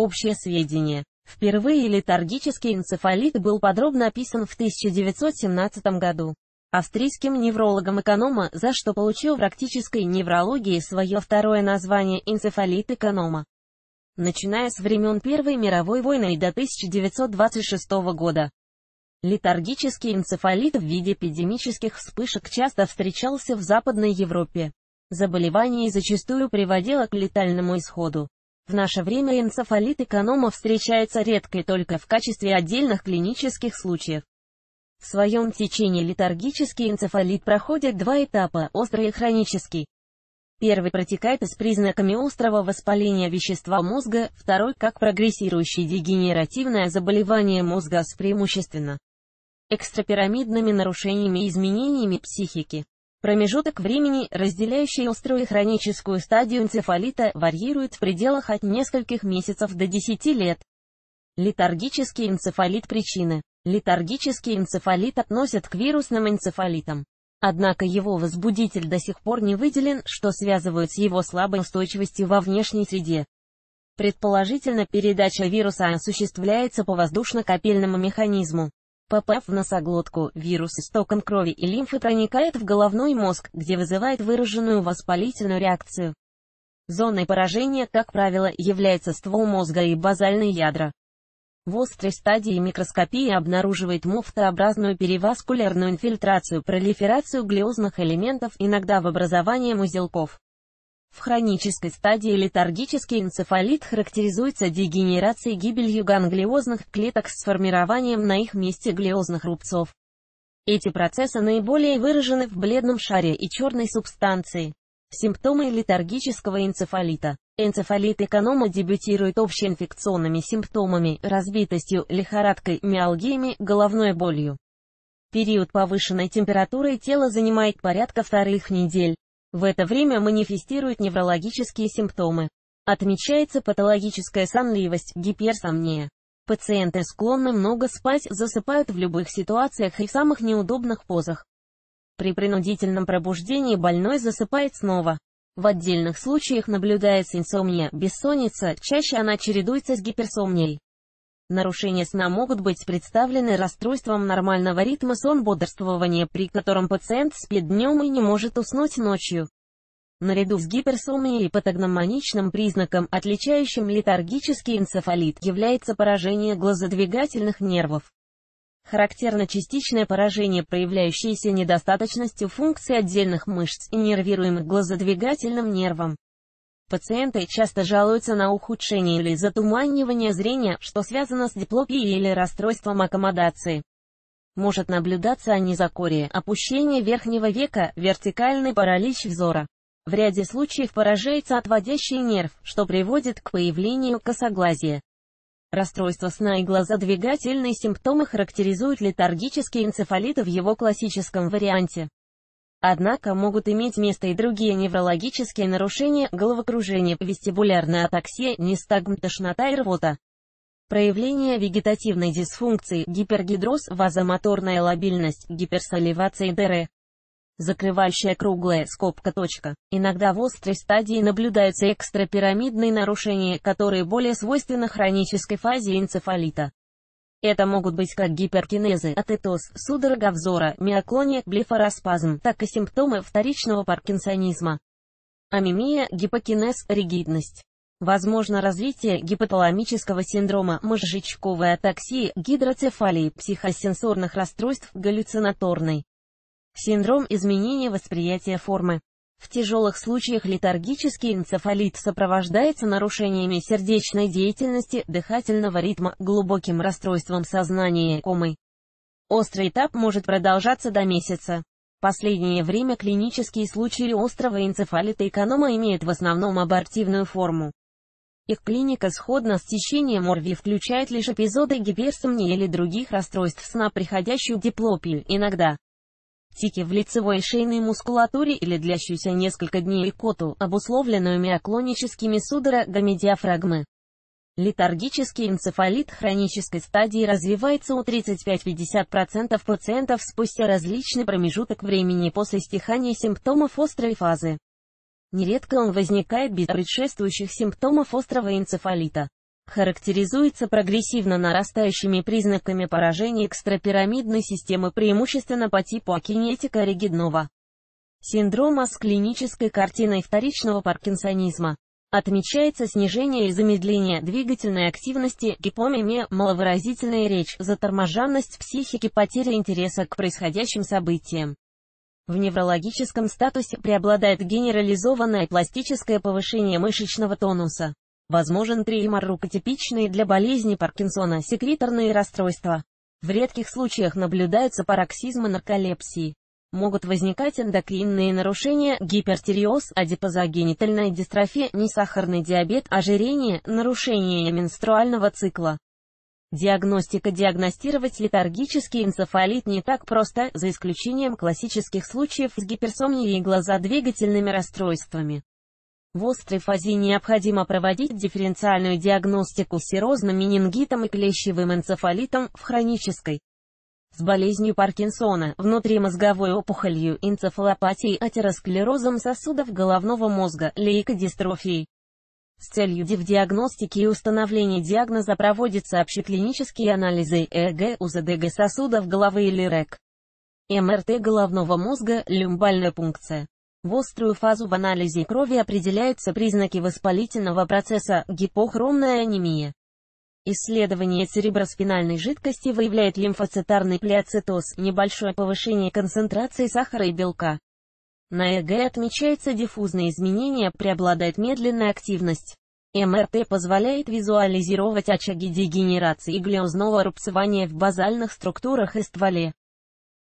Общее сведение. Впервые летаргический энцефалит был подробно описан в 1917 году австрийским неврологом-эконома, за что получил в практической неврологии свое второе название энцефалит-эконома. Начиная с времен Первой мировой войны и до 1926 года. Летаргический энцефалит в виде эпидемических вспышек часто встречался в Западной Европе. Заболевание зачастую приводило к летальному исходу. В наше время энцефалит эконома встречается редко и только в качестве отдельных клинических случаев. В своем течении литаргический энцефалит проходит два этапа – острый и хронический. Первый протекает с признаками острого воспаления вещества мозга, второй – как прогрессирующее дегенеративное заболевание мозга с преимущественно экстрапирамидными нарушениями и изменениями психики. Промежуток времени, разделяющий острую хроническую стадию энцефалита, варьирует в пределах от нескольких месяцев до 10 лет. Литаргический энцефалит причины. Литаргический энцефалит относят к вирусным энцефалитам. Однако его возбудитель до сих пор не выделен, что связывают с его слабой устойчивостью во внешней среде. Предположительно, передача вируса осуществляется по воздушно-капельному механизму. Попав в носоглотку, вирус из током крови и лимфы проникает в головной мозг, где вызывает выраженную воспалительную реакцию. Зоной поражения, как правило, является ствол мозга и базальные ядра. В острой стадии микроскопии обнаруживает муфтообразную переваскулярную инфильтрацию, пролиферацию глиозных элементов, иногда в образовании узелков. В хронической стадии летаргический энцефалит характеризуется дегенерацией гибелью ганглиозных клеток с формированием на их месте глиозных рубцов. Эти процессы наиболее выражены в бледном шаре и черной субстанции. Симптомы летаргического энцефалита. Энцефалит эконома дебютирует общеинфекционными симптомами, разбитостью, лихорадкой, миалгиями, головной болью. Период повышенной температуры тела занимает порядка вторых недель. В это время манифестируют неврологические симптомы. Отмечается патологическая сонливость, гиперсомния. Пациенты склонны много спать, засыпают в любых ситуациях и в самых неудобных позах. При принудительном пробуждении больной засыпает снова. В отдельных случаях наблюдается инсомния, бессонница, чаще она чередуется с гиперсомнией. Нарушения сна могут быть представлены расстройством нормального ритма сон-бодрствования, при котором пациент спит днем и не может уснуть ночью. Наряду с гиперсомнией и патогномоничным признаком, отличающим летаргический энцефалит, является поражение глазодвигательных нервов. Характерно частичное поражение, проявляющееся недостаточностью функций отдельных мышц, иннервируемых глазодвигательным нервом. Пациенты часто жалуются на ухудшение или затуманивание зрения, что связано с диплопией или расстройством аккомодации. Может наблюдаться анизокория, опущение верхнего века, вертикальный паралич взора. В ряде случаев поражается отводящий нерв, что приводит к появлению косоглазия. Расстройство сна и глазодвигательные симптомы характеризуют летаргический энцефалит в его классическом варианте. Однако могут иметь место и другие неврологические нарушения, головокружение, вестибулярная атаксия, нестагм, тошнота и рвота. Проявление вегетативной дисфункции, гипергидроз, вазомоторная лобильность, гиперсоливация ДР. Закрывающая круглая скобка точка. Иногда в острой стадии наблюдаются экстрапирамидные нарушения, которые более свойственны хронической фазе энцефалита. Это могут быть как гиперкинезы, атетоз, судорога взора, миоклония, блефороспазм, так и симптомы вторичного паркинсонизма. Амимия, гипокинез, ригидность. Возможно развитие гипоталамического синдрома, мозжечковой атаксии, гидроцефалии, психосенсорных расстройств, галлюцинаторной. Синдром изменения восприятия формы. В тяжелых случаях летаргический энцефалит сопровождается нарушениями сердечной деятельности, дыхательного ритма, глубоким расстройством сознания, комой. Острый этап может продолжаться до месяца. Последнее время клинические случаи острого энцефалита эконома имеют в основном абортивную форму. Их клиника сходна с течением ОРВИ, включает лишь эпизоды гиперсомнии или других расстройств сна, приходящую диплопию, иногда тики в лицевой и шейной мускулатуре или длящуюся несколько дней икоту, обусловленную миоклоническими судорогами диафрагмы. Литаргический энцефалит хронической стадии развивается у 35-50% пациентов спустя различный промежуток времени после стихания симптомов острой фазы. Нередко он возникает без предшествующих симптомов острого энцефалита характеризуется прогрессивно нарастающими признаками поражения экстрапирамидной системы преимущественно по типу акинетика ригидного синдрома с клинической картиной вторичного паркинсонизма. Отмечается снижение и замедление двигательной активности, гипомимия, маловыразительная речь, заторможенность психики, потеря интереса к происходящим событиям. В неврологическом статусе преобладает генерализованное пластическое повышение мышечного тонуса. Возможен тремор рукотипичный для болезни Паркинсона, секреторные расстройства. В редких случаях наблюдаются пароксизмы нарколепсии. Могут возникать эндокринные нарушения, гипертериоз, адипозогенитальная дистрофия, несахарный диабет, ожирение, нарушение менструального цикла. Диагностика Диагностировать летаргический энцефалит не так просто, за исключением классических случаев с гиперсомнией и глазодвигательными расстройствами. В острой фазе необходимо проводить дифференциальную диагностику с серозным менингитом и клещевым энцефалитом, в хронической с болезнью Паркинсона, внутримозговой опухолью, энцефалопатией, атеросклерозом сосудов головного мозга, лейкодистрофией. С целью диагностики и установления диагноза проводятся общеклинические анализы ЭГ, УЗДГ сосудов головы или РЭК, МРТ головного мозга, люмбальная пункция. В острую фазу в анализе крови определяются признаки воспалительного процесса, гипохромная анемия. Исследование цереброспинальной жидкости выявляет лимфоцитарный плеоцитоз, небольшое повышение концентрации сахара и белка. На ЭГ отмечается диффузное изменение, преобладает медленная активность. МРТ позволяет визуализировать очаги дегенерации и глиозного рубцевания в базальных структурах и стволе.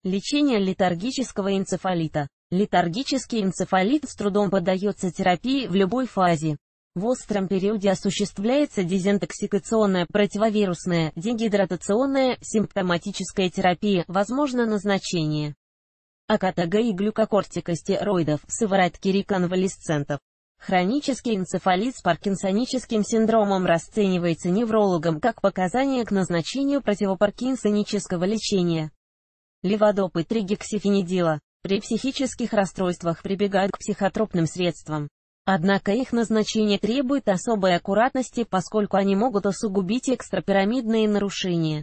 Лечение летаргического энцефалита Летаргический энцефалит с трудом поддается терапии в любой фазе. В остром периоде осуществляется дезинтоксикационная, противовирусная, дегидратационная, симптоматическая терапия, возможно назначение АКТГ и глюкокортикостероидов, сыворотки реконвалесцентов. Хронический энцефалит с паркинсоническим синдромом расценивается неврологом как показание к назначению противопаркинсонического лечения. Леводопы тригексифенидила при психических расстройствах прибегают к психотропным средствам. Однако их назначение требует особой аккуратности, поскольку они могут усугубить экстрапирамидные нарушения.